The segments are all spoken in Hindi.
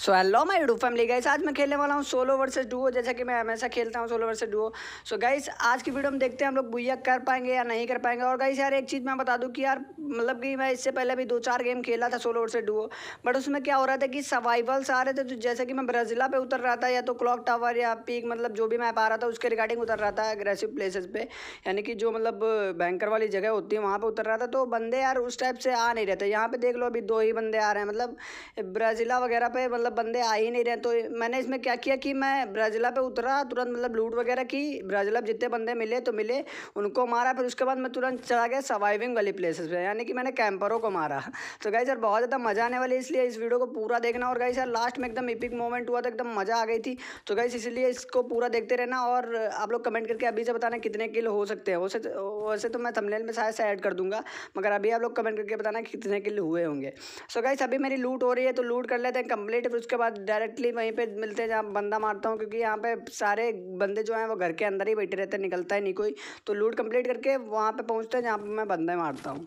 so hello my do family guys आज मैं खेलने वाला हूँ सोलो वर्सेस डुओ जैसा कि मैं हमेशा खेलता हूँ solo versus duo so guys आज की वीडियो में देखते हैं हम लोग भूया कर पाएंगे या नहीं कर पाएंगे और गाइस यार एक चीज़ मैं बता दूँ कि यार मतलब कि मैं इससे पहले भी दो चार गेम खेला था सोलो वर्सेस डुओ बट उसमें क्या हो रहा था कि सर्वाइवल्स आ रहे थे तो जैसे कि मैं ब्राजिला पर उतर रहा था या तो क्लॉक टावर या पीक मतलब जो भी मैप आ रहा था उसके रिगार्डिंग उतर रहा था एग्रेसिव प्लेसेस पर यानी कि जो मतलब बैंकर वाली जगह होती है वहाँ पर उतर रहा था तो बंदे यार उस टाइप से आ नहीं रहे थे यहाँ पर देख लो अभी दो ही बंदे आ रहे हैं मतलब ब्राज़ीला वगैरह पे मतलब बंदे आ ही नहीं रहे तो मैंने इसमें क्या किया कि मैं ब्रजला पे उतरा तुरंत मतलब लूट वगैरह की ब्रजला जितने बंदे मिले तो मिले उनको मारा फिर उसके बाद मैं तुरंत चला गया सर्वाइविंग वाली प्लेसेस पे यानी कि मैंने कैंपरों को मारा तो गई सर बहुत ज़्यादा मज़ा आने वाली इसलिए इस वीडियो को पूरा देखना और गाई सर लास्ट में एकदम इपिक मोमेंट हुआ था तो एकदम मज़ा आ गई थी तो गाइस इसलिए इसको पूरा देखते रहना और आप लोग कमेंट करके अभी से बताना कितने किल हो सकते हैं वैसे वैसे तो मैं थमलेल में शायद से ऐड कर दूंगा मगर अभी आप लोग कमेंट करके बताना कितने किल हुए होंगे सो गई अभी मेरी लूट हो रही है तो लूट कर लेते हैं कंप्लीट फिर उसके बाद डायरेक्टली वहीं पे मिलते हैं जहाँ बंदा मारता हूँ क्योंकि यहाँ पे सारे बंदे जो हैं वो घर के अंदर ही बैठे रहते हैं निकलता है नहीं कोई तो लूट कंप्लीट करके वहाँ पे पहुँचते हैं जहाँ पे मैं बंदे मारता हूँ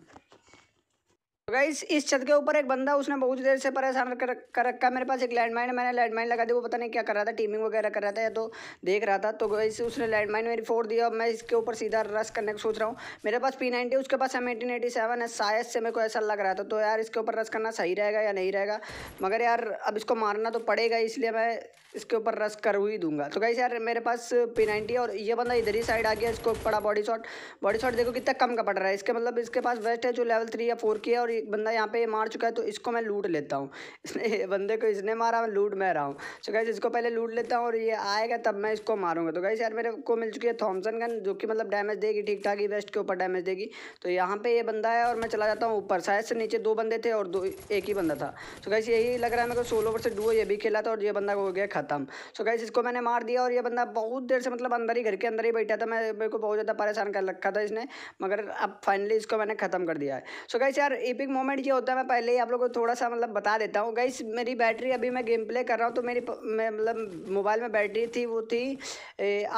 गाइस इस छत के ऊपर एक बंदा उसने बहुत देर से परेशान कर, कर रखा मेरे पास एक लैंडमाइन है मैंने लैंडमाइन लगा दी वो पता नहीं क्या कर रहा था टीमिंग वगैरह कर रहा था या तो देख रहा था तो गाइस उसने लैंडमाइन मेरी फोड़ दिया मैं इसके ऊपर सीधा रस करने का सोच रहा हूँ मेरे पास पी नाइनटी उसके पास एम एटीन एटी सेवन है शायद से मेरे को ऐसा लग रहा था तो यार इसके ऊपर रस करना सही रहेगा या नहीं रहेगा मगर यार अब इसको मारना तो पड़ेगा इसलिए मैं इसके ऊपर रस कर ही दूंगा तो गाइस यार मेरे पास पी नाइनटी और ये बंदा इधर ही साइड आ गया इसको पड़ा बॉडी शॉट बॉडी शॉट देखो कितना कम का पड़ रहा है इसके मतलब इसके पास वेस्ट है जो लेवल थ्री या फोर की है और एक बंदा यहाँ पे मार चुका है तो इसको मैं लूट लेता हूँ इसने बंदे को इसने मारा मैं लूट मैं रहा हूँ सो गैस इसको पहले लूट लेता हूँ और ये आएगा तब मैं इसको मारूंगा तो गैस यार मेरे को मिल चुकी है थॉमसन गन जो कि मतलब डैमेज देगी ठीक ठाक ही वेस्ट के ऊपर डैमेज देगी तो यहाँ पर ये बंदा है और मैं चला जाता हूँ ऊपर शायद से नीचे दो बंदे थे और दो एक ही बंदा था सो गैस यही लग रहा है मेरे को सोलो पर से डुओ ये भी खेला था और ये बंदा हो गया ख़त्म सो गैस इसको मैंने मार दिया और ये बंदा बहुत देर से मतलब अंदर ही घर के अंदर ही बैठा था मैं मेरे को बहुत ज़्यादा परेशान कर रखा था इसने मगर अब फाइनली इसको मैंने ख़त्म कर दिया है सो गैस यार एपिक साइंटिफिक मोमेंट ये होता है मैं पहले ही आप लोगों को थोड़ा सा मतलब बता देता हूँ गई मेरी बैटरी अभी मैं गेम प्ले कर रहा हूँ तो मेरी मतलब मोबाइल में बैटरी थी वो थी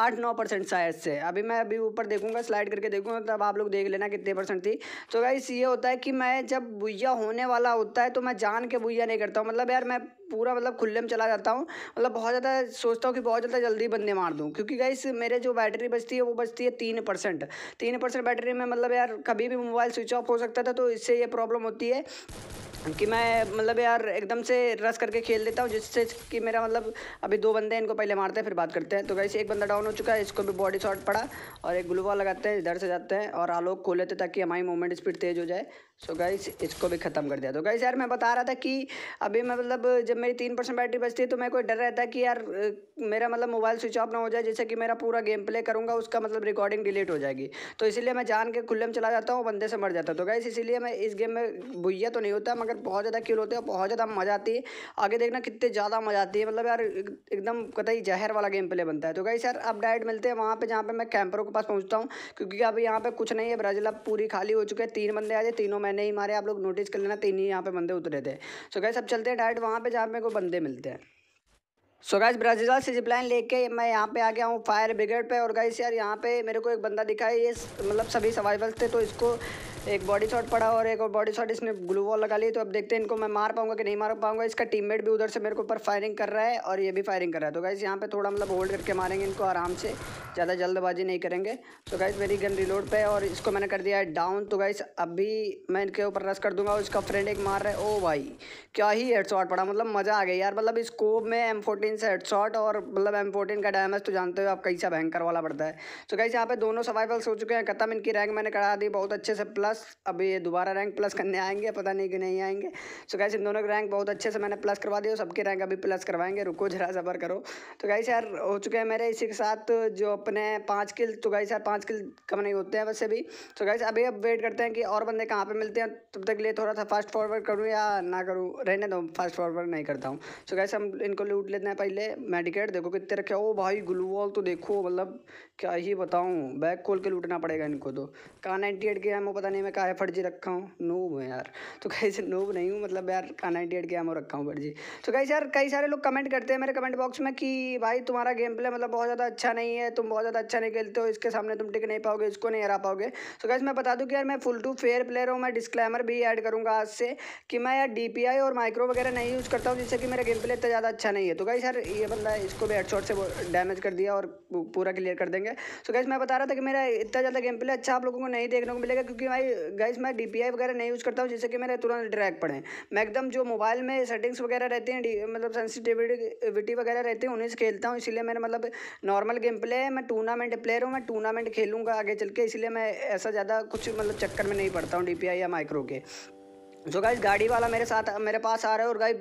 आठ नौ परसेंट शायद से अभी मैं अभी ऊपर देखूँगा स्लाइड करके देखूँगा तब आप लोग देख लेना कितने परसेंट थी तो गाइस ये होता है कि मैं जब भुया होने वाला होता है तो मैं जान के भूया नहीं करता हूँ मतलब यार मैं पूरा मतलब खुले में चला जाता हूँ मतलब बहुत ज़्यादा सोचता हूँ कि बहुत ज़्यादा जल्दी बंदे मार दूँ क्योंकि गाइस मेरे जो बैटरी बचती है वो बचती है तीन परसेंट तीन परसेंट बैटरी में मतलब यार कभी भी मोबाइल स्विच ऑफ हो सकता था तो इससे ये प्रॉब्लम होती है कि मैं मतलब यार एकदम से रस करके खेल देता हूँ जिससे कि मेरा मतलब अभी दो बंदे हैं इनको पहले मारते हैं फिर बात करते हैं तो गाइस एक बंदा डाउन हो चुका है इसको भी बॉडी शॉट पड़ा और एक ग्लूवा लगाते हैं इधर से जाते हैं और आलोक खोल लेते ताकि हमारी मूवमेंट स्पीड तेज़ हो जाए सो so गाइस इसको भी ख़त्म कर दिया तो गाइस यार मैं बता रहा था कि अभी मैं मतलब जब मेरी तीन परसेंट बैटरी बचती है तो मेरे को डर रहता है कि यार मेरा मतलब मोबाइल स्विच ऑफ ना हो जाए जैसे कि मेरा पूरा गेम प्ले करूँगा उसका मतलब रिकॉर्डिंग डिलीट हो जाएगी तो इसीलिए मैं जान के खुले में चला जाता हूँ बंदे से मर जाता हूँ तो गाइस इसीलिए मैं इस गेम में भुया तो नहीं होता मगर बहुत ज़्यादा किल होते हैं बहुत ज़्यादा मज़ा आती है आगे देखना कितने ज़्यादा मज़ा आती है मतलब यार एकदम कतई जहर वाला गेम प्ले बनता है तो गाइस यार अब डायरेक्ट मिलते हैं वहाँ पर जहाँ पर मैं कैंपरों के पास पहुँचता हूँ क्योंकि अब यहाँ पर कुछ नहीं है अब पूरी खाली हो चुके हैं तीन बंदे आ जाए तीनों मैं नहीं मारे आप लोग नोटिस कर लेना तीन ही यहाँ पे बंदे उतरे थे सो गैस अब चलते हैं डायरेक्ट वहाँ पे जहाँ मेरे को बंदे मिलते हैं सो so ब्राजील से जिपलाइन लेके मैं यहाँ पे आ गया हूँ फायर ब्रिगेड पे और गाइस यार यहाँ पे मेरे को एक बंदा दिखा ये मतलब सभी सर्वाइवल्स थे तो इसको एक बॉडी शॉट पड़ा और एक और बॉडी शॉट इसने ग्लू वॉल लगा ली तो अब देखते हैं इनको मैं मार पाऊंगा कि नहीं मार पाऊंगा इसका टीममेट भी उधर से मेरे को ऊपर फायरिंग कर रहा है और ये भी फायरिंग कर रहा है तो गाइज़ यहाँ पे थोड़ा मतलब होल्ड करके मारेंगे इनको आराम से ज़्यादा जल्दबाजी नहीं करेंगे तो गाइज़ मेरी गन रिलोड पर और इसको मैंने कर दिया है डाउन तो गाइज़ अभी मैं इनके ऊपर रस कर दूंगा और इसका फ्रेंड एक मार रहा है ओ oh भाई क्या ही हेड शॉट पड़ा मतलब मज़ा आ गया यार मतलब इस कोब में एम से हेड शॉट और मतलब एम का डैमेज तो जानते हो आप कैसा भयंकर वाला पड़ता है तो गाइज़ यहाँ पे दोनों सर्वाइवल्स हो चुके हैं खत्म इनकी रैंक मैंने करा दी बहुत अच्छे से प्लस प्लस अब ये दोबारा रैंक प्लस करने आएंगे पता नहीं कि नहीं आएंगे सो कैसे इन दोनों के रैंक बहुत अच्छे से मैंने प्लस करवा दिया सबके रैंक अभी प्लस करवाएंगे रुको जरा सबर करो तो कहीं यार हो चुके हैं मेरे इसी के साथ जो अपने पाँच किल तो गैस यार पाँच किल कम नहीं होते हैं वैसे भी तो गैस अभी अब वेट करते हैं कि और बंदे कहाँ पर मिलते हैं तब तक लिए थोड़ा सा फास्ट फॉरवर्ड करूँ या ना करूँ रहने दो फास्ट फॉरवर्ड नहीं करता हूँ सो कैसे हम इनको लूट लेते हैं पहले मेडिकेट देखो कितने रखे ओ भाई ग्लू वॉल तो देखो मतलब क्या ही बताऊँ बैग खोल के लूटना पड़ेगा इनको तो कहाँ नाइन्टी एट के हम पता नहीं मैंने मैं फट जी रखा हूँ नूब हूँ यार तो कैसे नूब नहीं हूँ मतलब यार का एट गेम रखा हूँ जी तो कैसे यार कई सारे लोग कमेंट करते हैं मेरे कमेंट बॉक्स में कि भाई तुम्हारा गेम प्ले मतलब बहुत ज़्यादा अच्छा नहीं है तुम बहुत ज़्यादा अच्छा नहीं खेलते हो इसके सामने तुम टिक नहीं पाओगे इसको नहीं हरा पाओगे तो कैसे मैं बता दूँ कि यार मैं फुल टू फेयर प्लेयर हूँ मैं डिस्क्लेमर भी ऐड करूँगा आज से कि मैं यार डी और माइक्रो वगैरह नहीं यूज़ करता हूँ जिससे कि मेरा गेम प्ले इतना ज़्यादा अच्छा नहीं है तो कहीं यार ये बंदा इसको भी हेडशॉट से डैमेज कर दिया और पूरा क्लियर कर देंगे तो कैसे मैं बता रहा था कि मेरा इतना ज़्यादा गेम प्ले अच्छा आप लोगों को नहीं देखने को मिलेगा क्योंकि भाई गाइज मैं डी वगैरह नहीं यूज़ करता हूँ जिससे कि मेरे तुरंत ड्रैक पड़े मैं एकदम जो मोबाइल में सेटिंग्स वगैरह रहती हैं मतलब सेंसिटिविटी वगैरह रहती है उन्हीं से खेलता हूँ इसीलिए मेरा मतलब नॉर्मल गेम प्ले है मैं टूर्नामेंट प्लेयर हूँ मैं टूर्नामेंट खेलूँगा आगे चल के इसलिए मैं ऐसा ज़्यादा कुछ मतलब चक्कर में नहीं पड़ता हूँ डी या माइक्रो के जो गाइज गाड़ी वाला मेरे साथ मेरे पास आ रहा है और गाई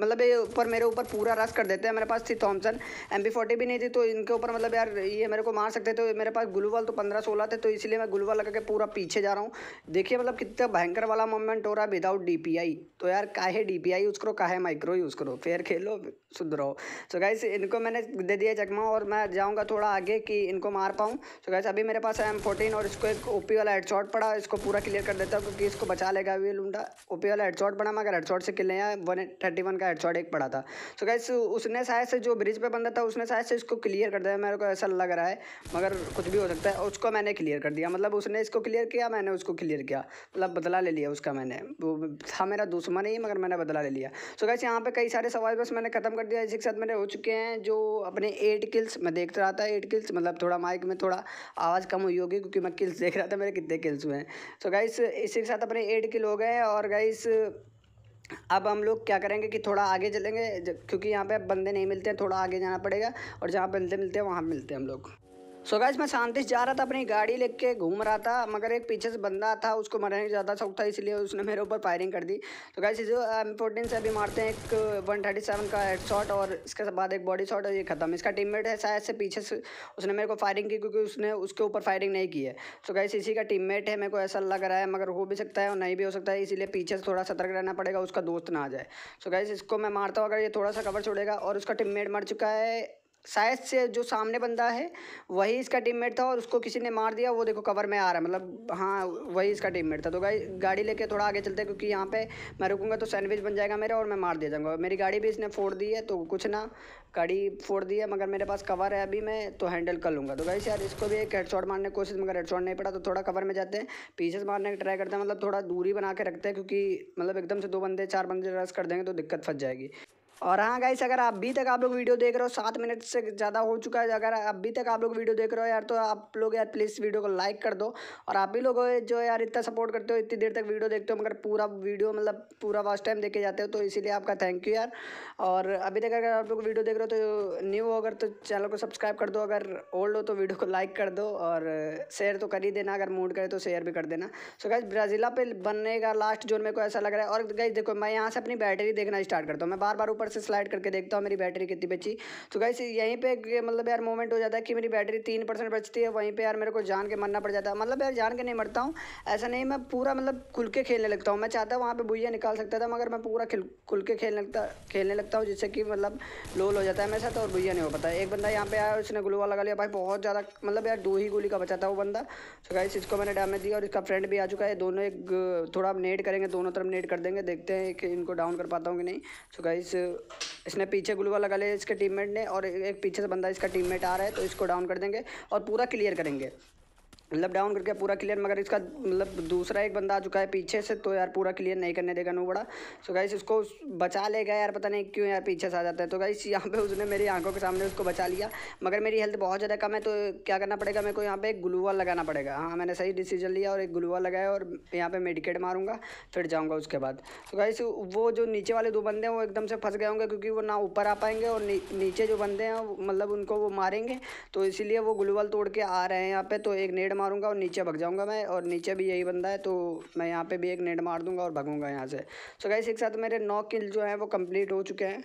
मतलब ये ऊपर मेरे ऊपर पूरा रस कर देते हैं मेरे पास थी थॉमसन एम बी फोर्टी भी नहीं थी तो इनके ऊपर मतलब यार ये मेरे को मार सकते थे तो मेरे पास गुलवल तो पंद्रह सोलह थे तो इसलिए मैं ग्लूवाल लगा के पूरा पीछे जा रहा हूँ देखिए मतलब कितना भयंकर वाला मोमेंट हो रहा है विदाउट डी पी आई तो यार काहे डी पी आई यूज़ करो काहे माइक्रो यूज़ करो फेयर खेलो शुद्ध रहो सो गाइज इनको मैंने दे दिया चकमा और मैं जाऊँगा थोड़ा आगे कि इनको मार पाऊँ सो गाइज अभी मेरे पास है एम फोर्टीन और इसको एक ओ पी वाला हेड पड़ा इसको पूरा क्लियर कर देता हूँ क्योंकि इसको बचा लेगा अभी लूडा ओपी वाला हेडशॉट पड़ा मगर हेडशॉट से किल नहीं वन थर्टी वन का हेडशॉट एक पड़ा था सो so गैस उसने शायद से जो ब्रिज पे बंदा था उसने शायद से इसको क्लियर कर दिया मेरे को ऐसा लग रहा है मगर कुछ भी हो सकता है उसको मैंने क्लियर कर दिया मतलब उसने इसको क्लियर किया मैंने उसको क्लियर किया मतलब बदला ले लिया उसका मैंने वो था मेरा दुश्मन ही मगर मैंने बदला ले लिया सो so गैस यहाँ पर कई सारे सवाल बस मैंने ख़त्म कर दिया इसी के साथ मेरे हो चुके हैं जो अपने एट किल्स मैं देखता रहा था एट किल्स मतलब थोड़ा माइक में थोड़ा आवाज़ कम हुई होगी क्योंकि मैं किल्स देख रहा था मेरे कितने किल्स हुए हैं सो गाइस इसी के साथ अपने एट किल हो गए और और गाइस अब हम लोग क्या करेंगे कि थोड़ा आगे चलेंगे क्योंकि यहाँ पे बंदे नहीं मिलते हैं थोड़ा आगे जाना पड़ेगा और जहाँ बंदे मिलते हैं वहाँ मिलते हैं हम लोग सो so गैस मैं शांति जा रहा था अपनी गाड़ी लेके घूम रहा था मगर एक पीछे से बंदा था उसको मरने ज़्यादा शौक था इसलिए उसने मेरे ऊपर फायरिंग कर दी तो गैस जो इम्पोर्टेंस uh, से अभी मारते हैं एक वन थर्टी सेवन का हेड शॉट और इसके बाद एक बॉडी शॉट और ये खत्म इसका टीममेट है शायद से पीछे से उसने मेरे को फायरिंग की क्योंकि उसने उसके ऊपर फायरिंग नहीं की है सो गैस इसी का मेट है मेरे को ऐसा लग रहा है मगर हो भी सकता है और नहीं भी हो सकता है इसीलिए पीछे से थोड़ा सतर्क रहना पड़ेगा उसका दोस्त ना आ जाए सो so गैस इसको मैं मारता हूँ अगर ये थोड़ा सा कवर छोड़ेगा और उसका मेट मर चुका है शायद से जो सामने बंदा है वही इसका टीममेट था और उसको किसी ने मार दिया वो देखो कवर में आ रहा है मतलब हाँ वही इसका टीममेट था तो गाई गाड़ी लेके थोड़ा आगे चलते क्योंकि यहाँ पे मैं रुकूंगा तो सैंडविच बन जाएगा मेरा और मैं मार दिया जाऊँगा मेरी गाड़ी भी इसने फोड़ दी है तो कुछ ना गाड़ी फोड़ दी है मगर मेरे पास कवर है अभी मैं तो हैंडल कर लूँगा तो गाई यार इसको भी एक शॉट मारने की कोशिश मगर शॉट नहीं पड़ा तो थोड़ा कवर में जाते हैं पीसेस मारने की ट्राई करते हैं मतलब थोड़ा दूरी बना के रखते हैं क्योंकि मतलब एकदम से दो बंदे चार बंदे रस कर देंगे तो दिक्कत फंस जाएगी और हाँ गाइस अगर अभी तक आप लोग वीडियो देख रहे हो सात मिनट से ज़्यादा हो चुका है अगर अभी तक आप लोग वीडियो देख रहे हो यार तो आप लोग यार प्लीज़ वीडियो को लाइक कर दो और आप भी लोग जो यार इतना सपोर्ट करते हो इतनी देर तक वीडियो देखते हो मगर पूरा वीडियो मतलब पूरा फर्स्ट टाइम देखे जाते हो तो इसीलिए आपका थैंक यू यार और अभी तक अगर आप लोग वीडियो देख रहे हो तो न्यू हो अगर तो चैनल को सब्सक्राइब कर दो अगर ओल्ड हो तो वीडियो को लाइक कर दो और शेयर तो कर ही देना अगर मूड करे तो शेयर भी कर देना सो गाइज ब्राज़ीला पे बनने का लास्ट जोन मेरे को ऐसा लग रहा है और गाइज देखो मैं यहाँ से अपनी बैटरी देखना स्टार्ट करता हूँ मैं बार बार ऊपर से स्लाइड करके देखता हूँ मेरी बैटरी कितनी बची तो गाइस यहीं पे मतलब यार मोमेंट हो जाता है कि मेरी बैटरी तीन परसेंट बचती है वहीं पर यार मेरे को जान के मरना पड़ जाता है मतलब यार जान के नहीं मरता हूँ ऐसा नहीं मैं पूरा मतलब खुल के खेलने लगता हूँ मैं चाहता वहाँ पर भूया निकाल सकता था मगर मैं पूरा खुल के खेलने लगता खेलने लगता हूँ जिससे कि मतलब लोल हो जाता है मेरे साथ और भूया नहीं हो पाता एक बंदा यहाँ पे आया उसने गुलवा लगा लिया भाई बहुत ज़्यादा मतलब यार दो ही गोली का बचा था वो बंदा तो गाइस इसको मैंने डैमेज दिया और इसका फ्रेंड भी आ चुका है दोनों एक थोड़ा नेट करेंगे दोनों तरफ नेट कर देंगे देखते हैं कि इनको डाउन कर पाता हूँ कि नहीं सो तो गाइस इसने पीछे गुलवा लगा लिया इसके टीममेट ने और एक पीछे से बंदा इसका टीममेट आ रहा है तो इसको डाउन कर देंगे और पूरा क्लियर करेंगे मतलब डाउन करके पूरा क्लियर मगर इसका मतलब दूसरा एक बंदा आ चुका है पीछे से तो यार पूरा क्लियर नहीं करने देगा नो बड़ा सो गाइस उसको बचा लेगा यार पता नहीं क्यों यार पीछे से आ जाता है तो गाइस यहाँ पे उसने मेरी आंखों के सामने उसको बचा लिया मगर मेरी हेल्थ बहुत ज़्यादा कम है तो क्या करना पड़ेगा मेरे को यहाँ पे एक ग्लूवल लगाना पड़ेगा हाँ मैंने सही डिसीजन लिया और एक ग्लूवल लगाया और यहाँ पर मेडिकेट मारूंगा फिर जाऊँगा उसके बाद तो गाइस वो जो नीचे वाले दो बंदे हैं वो एकदम से फंस गए होंगे क्योंकि वो ना ऊपर आ पाएंगे और नीचे जो बंदे हैं मतलब उनको वो मारेंगे तो इसीलिए वो ग्लूवल तोड़ के आ रहे हैं यहाँ पर तो एक नेट मारूंगा और नीचे भग जाऊंगा मैं और नीचे भी यही बंदा है तो मैं यहाँ पे भी एक नेट मार दूंगा और भगूंगा यहाँ से सो so गाइस एक साथ मेरे नौ किल जो हैं वो कंप्लीट हो चुके हैं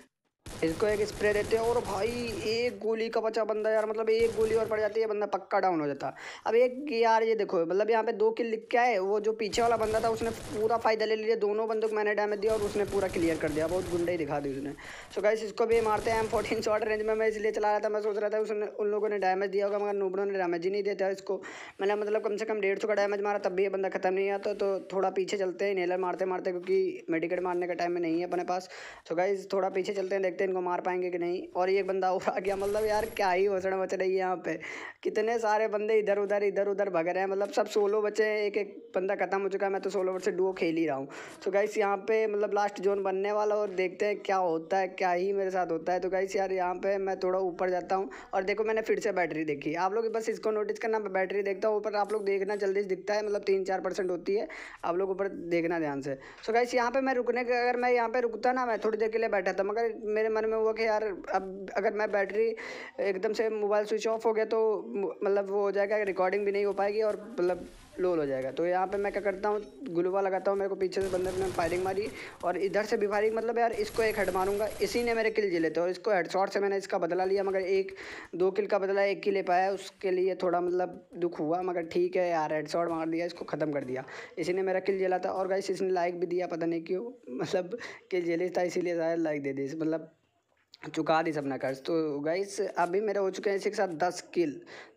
इसको एक स्प्रे देते हैं और भाई एक गोली का बचा बंदा यार मतलब एक गोली और पड़ जाती है बंदा पक्का डाउन हो जाता अब एक यार ये देखो मतलब यहाँ पे दो किल लिख के आए वो जो पीछे वाला बंदा था उसने पूरा फ़ायदा ले लिया दोनों बंदों को मैंने डैमेज दिया और उसने पूरा क्लियर कर दिया बहुत गुंडा ही दिखा दी उसने सो गाइस इसको भी मारते हैं एम फोर्टीन शॉर्ट रेंज में मैं इसलिए चला रहा था मैं सोच रहा था उसने उन लोगों ने डैमेज दिया होगा मगर नूबड़ों ने डैमेज ही नहीं देता इसको मैंने मतलब कम से कम डेढ़ का डैमेज मारा तब भी ये बंदा खत्म नहीं आता तो थोड़ा पीछे चलते हैं नेलर मारते मारते क्योंकि मेडिकेट मारने का टाइम में नहीं है अपने पास सो गाइस थोड़ा पीछे चलते हैं देखते देखते हैं इनको मार पाएंगे कि नहीं और एक बंदा और आ गया मतलब यार क्या ही होसड़ मच रही है यहाँ पे कितने सारे बंदे इधर उधर इधर उधर भग रहे हैं मतलब सब सोलो बचे हैं एक एक बंदा खत्म हो चुका है मैं तो सोलो से डुओ खेल ही रहा हूँ तो गाइस यहाँ पे मतलब लास्ट जोन बनने वाला और देखते हैं क्या होता है क्या ही मेरे साथ होता है तो गाइस यार यहाँ पे मैं थोड़ा ऊपर जाता हूँ और देखो मैंने फिर से बैटरी देखी आप लोग बस इसको नोटिस करना मैं बैटरी देखता हूँ ऊपर आप लोग देखना जल्दी से दिखता है मतलब तीन चार परसेंट होती है आप लोग ऊपर देखना ध्यान से सो गाइस यहाँ पर मैं रुकने के अगर मैं यहाँ पर रुकता ना मैं थोड़ी देर के लिए बैठा था मगर मेरे मेरे मन में हुआ कि यार अब अगर मैं बैटरी एकदम से मोबाइल स्विच ऑफ हो गया तो मतलब वो हो जाएगा रिकॉर्डिंग भी नहीं हो पाएगी और मतलब लोल हो जाएगा तो यहाँ पे मैं क्या करता हूँ गुलवा लगाता हूँ मेरे को पीछे से बंदर ने फायरिंग मारी और इधर से भी फायरिंग मतलब यार इसको एक हेड मारूंगा इसी ने मेरे किल जिले थे और इसको हेडशॉट से मैंने इसका बदला लिया मगर एक दो किल का बदला एक किल ले पाया उसके लिए थोड़ा मतलब दुख हुआ मगर ठीक है यार हेडशॉट मार दिया इसको ख़त्म कर दिया इसी ने मेरा किल जिला था और गाइस इसने लाइक भी दिया पता नहीं क्यों मतलब किल जिले था इसीलिए ज़्यादा लाइक दे दी मतलब चुका दी सबने कर्ज तो गाइस अभी मेरे हो चुके हैं इसी के साथ दस किल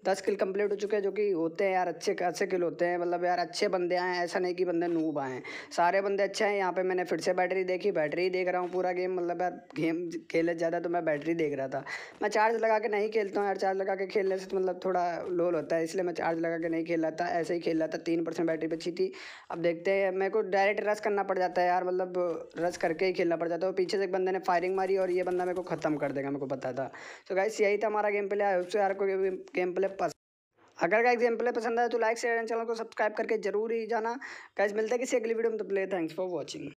दस किल कंप्लीट हो चुके हैं जो कि होते हैं यार अच्छे अच्छे किल होते हैं मतलब यार अच्छे बंदे आए हैं ऐसा नहीं कि बंदे नूब आए हैं सारे बंदे अच्छे हैं यहाँ पे मैंने फिर से बैटरी देखी बैटरी देख रहा हूँ पूरा गेम मतलब यार गेम खेले ज़्यादा तो मैं बैटरी देख रहा था मैं चार्ज लगा के नहीं खेलता हूँ यार चार्ज लगा के खेलने से मतलब थोड़ा लोल होता है इसलिए मैं चार्ज लगा के नहीं खेल रहा था ऐसे ही खेल रहा था तीन परसेंट बैटरी बची थी अब देखते हैं मेरे को डायरेक्ट रस करना पड़ जाता है यार मतलब रस करके ही खेलना पड़ जाता है पीछे से एक बंदे ने फायरिंग मारी और ये बंदा मेरे को ख़त्म कर देगा मेरे को पता था तो गाइस यही था हमारा गेम प्ले आई होप यार तो को गेम प्ले पसंद अगर गाइस गेम प्ले पसंद आए तो लाइक शेयर एंड चैनल को सब्सक्राइब करके जरूर ही जाना गाइस मिलते हैं किसी अगली वीडियो में तो प्ले थैंक्स फॉर वॉचिंग